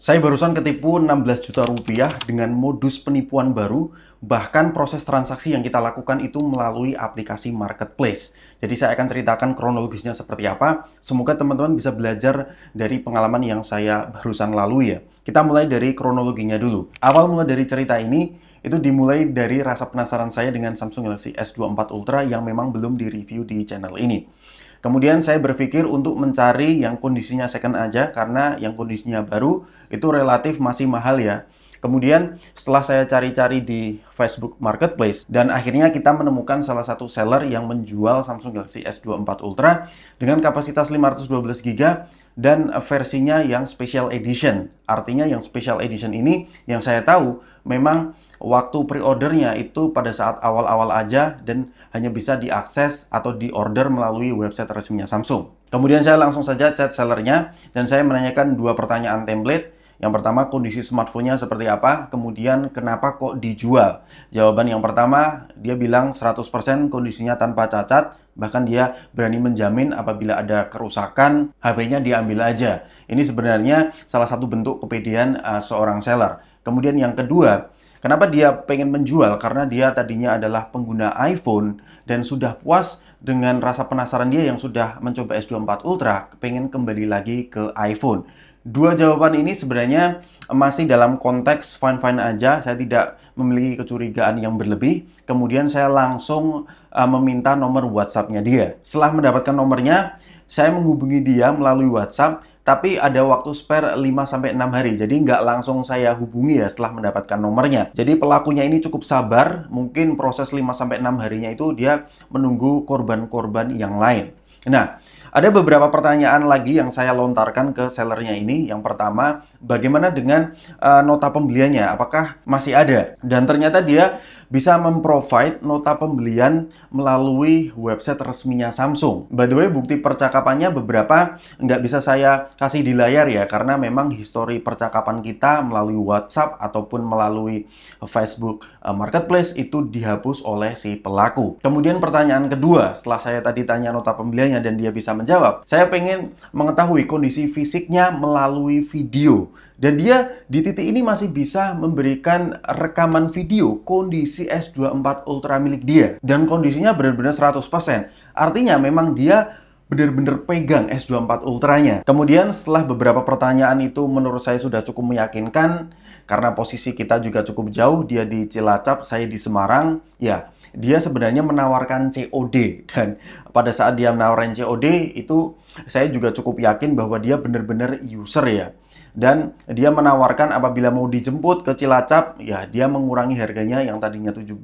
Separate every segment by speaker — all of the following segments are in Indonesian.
Speaker 1: Saya barusan ketipu 16 juta rupiah dengan modus penipuan baru, bahkan proses transaksi yang kita lakukan itu melalui aplikasi marketplace. Jadi saya akan ceritakan kronologisnya seperti apa. Semoga teman-teman bisa belajar dari pengalaman yang saya barusan lalu ya. Kita mulai dari kronologinya dulu. Awal mulai dari cerita ini, itu dimulai dari rasa penasaran saya dengan Samsung Galaxy S24 Ultra yang memang belum direview di channel ini. Kemudian saya berpikir untuk mencari yang kondisinya second aja karena yang kondisinya baru itu relatif masih mahal ya. Kemudian setelah saya cari-cari di Facebook Marketplace dan akhirnya kita menemukan salah satu seller yang menjual Samsung Galaxy S24 Ultra dengan kapasitas 512GB dan versinya yang special edition. Artinya yang special edition ini yang saya tahu memang waktu pre-ordernya itu pada saat awal-awal aja dan hanya bisa diakses atau diorder melalui website resminya Samsung. Kemudian saya langsung saja chat sellernya dan saya menanyakan dua pertanyaan template. Yang pertama kondisi smartphone-nya seperti apa, kemudian kenapa kok dijual? Jawaban yang pertama, dia bilang 100% kondisinya tanpa cacat, bahkan dia berani menjamin apabila ada kerusakan, HP-nya diambil aja. Ini sebenarnya salah satu bentuk kepedean uh, seorang seller. Kemudian yang kedua, Kenapa dia pengen menjual? Karena dia tadinya adalah pengguna iPhone dan sudah puas dengan rasa penasaran dia yang sudah mencoba S24 Ultra, pengen kembali lagi ke iPhone. Dua jawaban ini sebenarnya masih dalam konteks fine-fine aja, saya tidak memiliki kecurigaan yang berlebih. Kemudian saya langsung uh, meminta nomor WhatsApp-nya dia. Setelah mendapatkan nomornya, saya menghubungi dia melalui WhatsApp tapi ada waktu spare 5-6 hari. Jadi nggak langsung saya hubungi ya setelah mendapatkan nomornya. Jadi pelakunya ini cukup sabar, mungkin proses 5-6 harinya itu dia menunggu korban-korban yang lain. Nah, ada beberapa pertanyaan lagi yang saya lontarkan ke sellernya ini. Yang pertama, bagaimana dengan uh, nota pembeliannya? Apakah masih ada? Dan ternyata dia bisa memprovide nota pembelian melalui website resminya Samsung. By the way, bukti percakapannya beberapa nggak bisa saya kasih di layar ya, karena memang histori percakapan kita melalui WhatsApp ataupun melalui Facebook eh, Marketplace itu dihapus oleh si pelaku. Kemudian pertanyaan kedua, setelah saya tadi tanya nota pembeliannya dan dia bisa menjawab, saya pengen mengetahui kondisi fisiknya melalui video. Dan dia di titik ini masih bisa memberikan rekaman video kondisi S24 Ultra milik dia. Dan kondisinya benar-benar 100%. Artinya memang dia benar-benar pegang S24 Ultra-nya. Kemudian setelah beberapa pertanyaan itu menurut saya sudah cukup meyakinkan karena posisi kita juga cukup jauh, dia di Cilacap, saya di Semarang. Ya, dia sebenarnya menawarkan COD dan pada saat dia menawarkan COD itu saya juga cukup yakin bahwa dia benar-benar user ya. Dan dia menawarkan apabila mau dijemput ke Cilacap, ya dia mengurangi harganya yang tadinya 17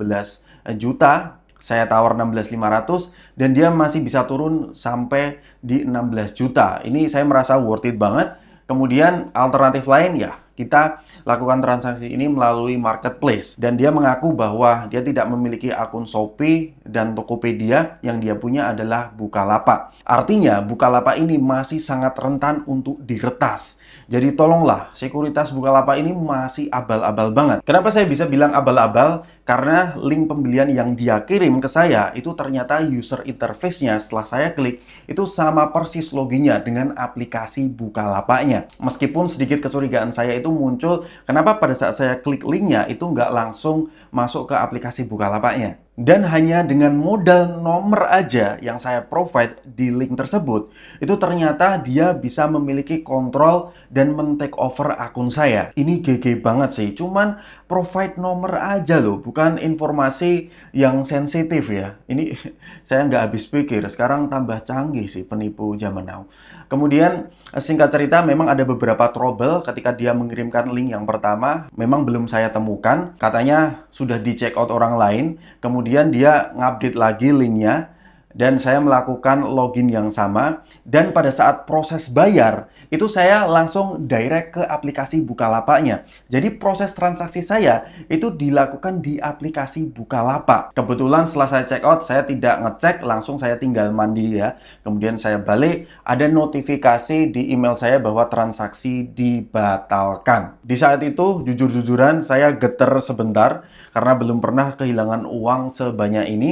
Speaker 1: juta saya tawar 16.500 dan dia masih bisa turun sampai di 16 juta. Ini saya merasa worth it banget. Kemudian alternatif lain ya, kita lakukan transaksi ini melalui marketplace dan dia mengaku bahwa dia tidak memiliki akun Shopee dan Tokopedia yang dia punya adalah Bukalapak. Artinya Bukalapak ini masih sangat rentan untuk diretas. Jadi tolonglah, sekuritas Bukalapak ini masih abal-abal banget. Kenapa saya bisa bilang abal-abal? karena link pembelian yang dia kirim ke saya itu ternyata user interface-nya setelah saya klik itu sama persis loginnya dengan aplikasi Bukalapaknya. Meskipun sedikit kecurigaan saya itu muncul, kenapa pada saat saya klik linknya itu nggak langsung masuk ke aplikasi Bukalapaknya dan hanya dengan modal nomor aja yang saya provide di link tersebut, itu ternyata dia bisa memiliki kontrol dan men-take over akun saya. Ini GG banget sih, cuman provide nomor aja loh, bukan informasi yang sensitif ya. Ini saya nggak habis pikir, sekarang tambah canggih sih penipu zaman now. Kemudian eh, singkat cerita memang ada beberapa trouble ketika dia mengirimkan link yang pertama, memang belum saya temukan, katanya sudah di check out orang lain, kemudian kemudian dia ngupdate lagi linknya dan saya melakukan login yang sama dan pada saat proses bayar itu saya langsung direct ke aplikasi Bukalapaknya. Jadi proses transaksi saya itu dilakukan di aplikasi Bukalapak. Kebetulan setelah saya check out saya tidak ngecek langsung saya tinggal mandi ya. Kemudian saya balik ada notifikasi di email saya bahwa transaksi dibatalkan. Di saat itu jujur-jujuran saya geter sebentar karena belum pernah kehilangan uang sebanyak ini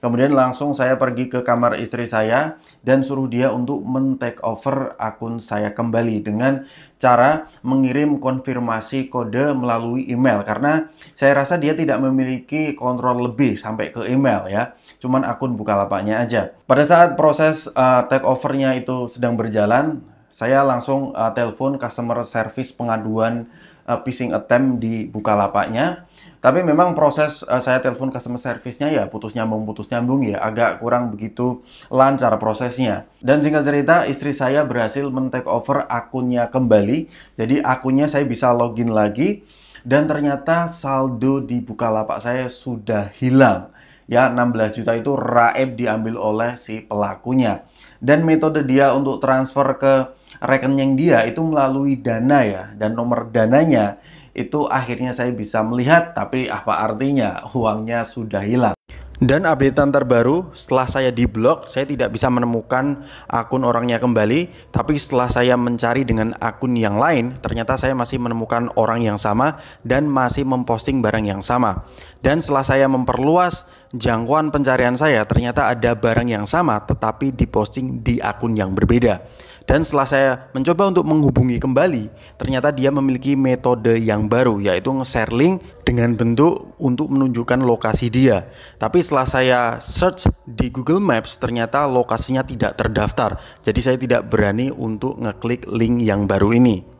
Speaker 1: Kemudian langsung saya pergi ke kamar istri saya dan suruh dia untuk men-take over akun saya kembali dengan cara mengirim konfirmasi kode melalui email karena saya rasa dia tidak memiliki kontrol lebih sampai ke email ya. Cuman akun Bukalapaknya aja. Pada saat proses uh, take overnya itu sedang berjalan, saya langsung uh, telepon customer service pengaduan uh, eh, phishing attempt di Bukalapaknya. Tapi memang proses uh, saya telepon customer service-nya ya putus nyambung putus nyambung ya agak kurang begitu lancar prosesnya. Dan singkat cerita istri saya berhasil men-take over akunnya kembali. Jadi akunnya saya bisa login lagi dan ternyata saldo di Bukalapak saya sudah hilang ya 16 juta itu raib diambil oleh si pelakunya dan metode dia untuk transfer ke rekening dia itu melalui dana ya dan nomor dananya itu akhirnya saya bisa melihat tapi apa artinya uangnya sudah hilang dan updatean terbaru setelah saya di blog saya tidak bisa menemukan akun orangnya kembali tapi setelah saya mencari dengan akun yang lain ternyata saya masih menemukan orang yang sama dan masih memposting barang yang sama dan setelah saya memperluas jangkauan pencarian saya ternyata ada barang yang sama tetapi diposting di akun yang berbeda. Dan setelah saya mencoba untuk menghubungi kembali, ternyata dia memiliki metode yang baru yaitu nge-share link dengan bentuk untuk menunjukkan lokasi dia. Tapi setelah saya search di Google Maps, ternyata lokasinya tidak terdaftar. Jadi saya tidak berani untuk ngeklik link yang baru ini.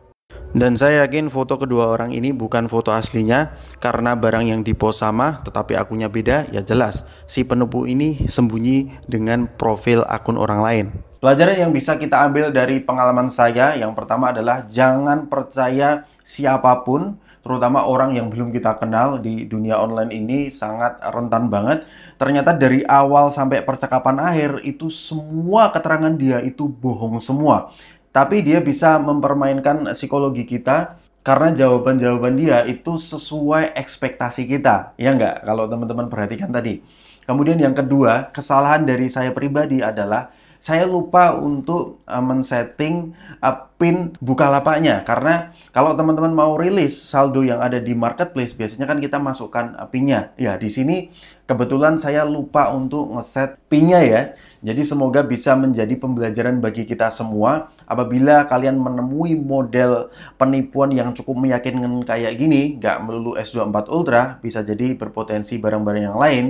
Speaker 1: Dan saya yakin foto kedua orang ini bukan foto aslinya karena barang yang dipos sama tetapi akunnya beda ya jelas si penipu ini sembunyi dengan profil akun orang lain. Pelajaran yang bisa kita ambil dari pengalaman saya yang pertama adalah jangan percaya siapapun terutama orang yang belum kita kenal di dunia online ini sangat rentan banget. Ternyata dari awal sampai percakapan akhir itu semua keterangan dia itu bohong semua tapi dia bisa mempermainkan psikologi kita karena jawaban-jawaban dia itu sesuai ekspektasi kita. Ya enggak Kalau teman-teman perhatikan tadi. Kemudian yang kedua, kesalahan dari saya pribadi adalah saya lupa untuk uh, men-setting uh, pin Bukalapaknya karena kalau teman-teman mau rilis saldo yang ada di marketplace biasanya kan kita masukkan uh, pinnya. Ya, di sini kebetulan saya lupa untuk ngeset pinnya ya. Jadi semoga bisa menjadi pembelajaran bagi kita semua apabila kalian menemui model penipuan yang cukup meyakinkan kayak gini, nggak melulu S24 Ultra, bisa jadi berpotensi barang-barang yang lain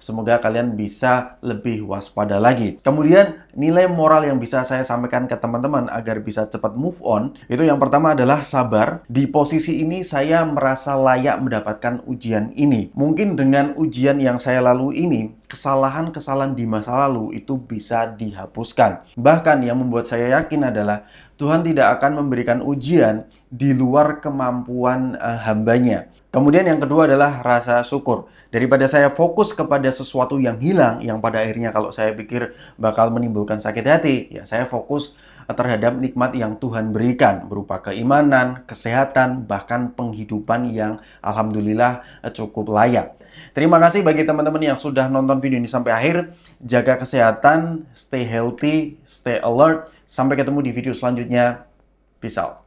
Speaker 1: Semoga kalian bisa lebih waspada lagi. Kemudian nilai moral yang bisa saya sampaikan ke teman-teman agar bisa cepat move on, itu yang pertama adalah sabar. Di posisi ini saya merasa layak mendapatkan ujian ini. Mungkin dengan ujian yang saya lalui ini, kesalahan-kesalahan di masa lalu itu bisa dihapuskan. Bahkan yang membuat saya yakin adalah Tuhan tidak akan memberikan ujian di luar kemampuan uh, hambanya. Kemudian yang kedua adalah rasa syukur. Daripada saya fokus kepada sesuatu yang hilang, yang pada akhirnya kalau saya pikir bakal menimbulkan sakit hati, ya saya fokus eh, terhadap nikmat yang Tuhan berikan berupa keimanan, kesehatan, bahkan penghidupan yang alhamdulillah eh, cukup layak. Terima kasih bagi teman-teman yang sudah nonton video ini sampai akhir. Jaga kesehatan, stay healthy, stay alert Sampai ketemu di video selanjutnya. Peace out.